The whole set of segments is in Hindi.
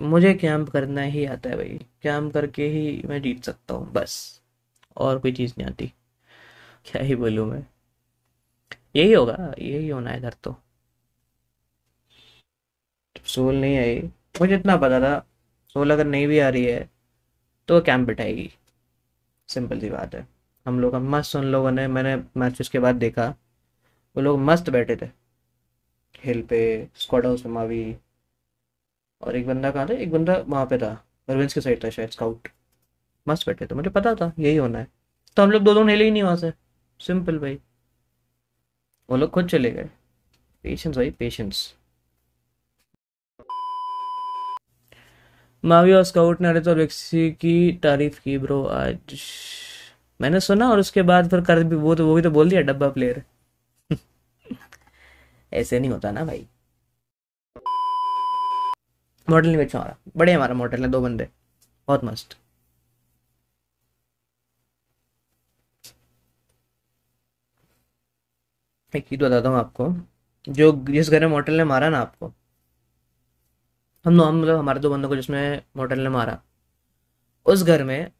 मुझे कैंप करना ही आता है भाई कैंप करके ही मैं जीत सकता हूँ बस और कोई चीज़ नहीं आती क्या ही बोलूँ मैं यही होगा यही होना है इधर तो सोल नहीं आई मुझे इतना पता था सोल अगर नहीं भी आ रही है तो कैंप बिठाएगी सिंपल सी बात है हम लोग मस्त उन लोगों ने मैंने मैच के बाद देखा वो लोग मस्त बैठे थे हिल पे स्क्वाड हाउस में मावी और एक बंदा कहाँ था एक बंदा वहाँ पे था अरविंद के साइड था शायद स्काउट मस्त बैठे थे मुझे पता था यही होना है तो हम लोग दो दोनों हिले ही नहीं वहाँ से सिंपल भाई वो लोग खुद चले गए पेशेंस भाई पेशेंस मावी और स्काउट ने अरे तो वैक्सी की तारीफ की ब्रो आज मैंने सुना और उसके बाद फिर कर भी वो तो वो भी तो बोल दिया डब्बा प्लेयर ऐसे नहीं होता ना भाई मॉडल नहीं बेचा हमारा बड़े हमारा मॉडल है दो बंदे बहुत मस्त एक चीज बताता हूँ आपको जो जिस घर में मॉडल ने मारा ना आपको हम नॉम मतलब हमारे दो बंदों को जिसमें मॉडल ने मारा उस घर में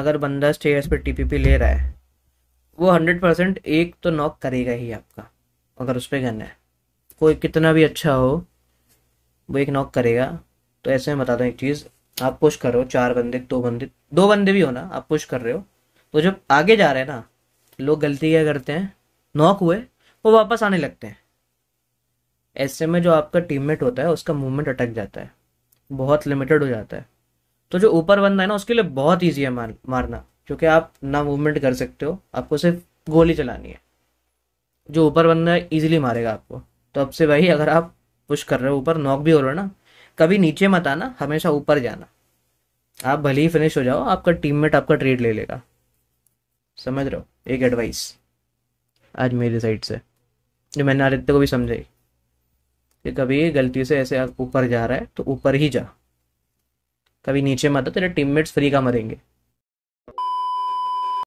अगर बंदा स्टेयर्स पे टीपीपी ले रहा है वो हंड्रेड परसेंट एक तो नॉक करेगा ही आपका अगर उस पर गन है कोई कितना भी अच्छा हो वो एक नॉक करेगा तो ऐसे में बताता हूँ एक चीज़ आप पुश कर रहे हो चार बंदे दो बंदे दो बंदे भी हो ना आप पुश कर रहे हो तो जब आगे जा रहे हैं ना लोग गलती क्या करते हैं नॉक हुए वो वापस आने लगते हैं ऐसे में जो आपका टीममेट होता है उसका मूवमेंट अटक जाता है बहुत लिमिटेड हो जाता है तो जो ऊपर बंदा है ना उसके लिए बहुत ईजी है मार, मारना क्योंकि आप ना मूवमेंट कर सकते हो आपको सिर्फ गोली चलानी है जो ऊपर बंदा है ईजिली मारेगा आपको तो अब से वही अगर आप पुश कर रहे हो ऊपर नॉक भी हो रहे हो ना कभी नीचे मत आना हमेशा ऊपर जाना आप भले ही फिनिश हो जाओ आपका टीममेट आपका ट्रेड ले लेगा समझ रहे हो एक एडवाइस आज मेरी साइड से जो मैंने आदित्य को भी समझाई कि कभी गलती से ऐसे ऊपर जा रहा है तो ऊपर ही जा कभी नीचे मत तेरे टीममेट्स फ्री का मरेंगे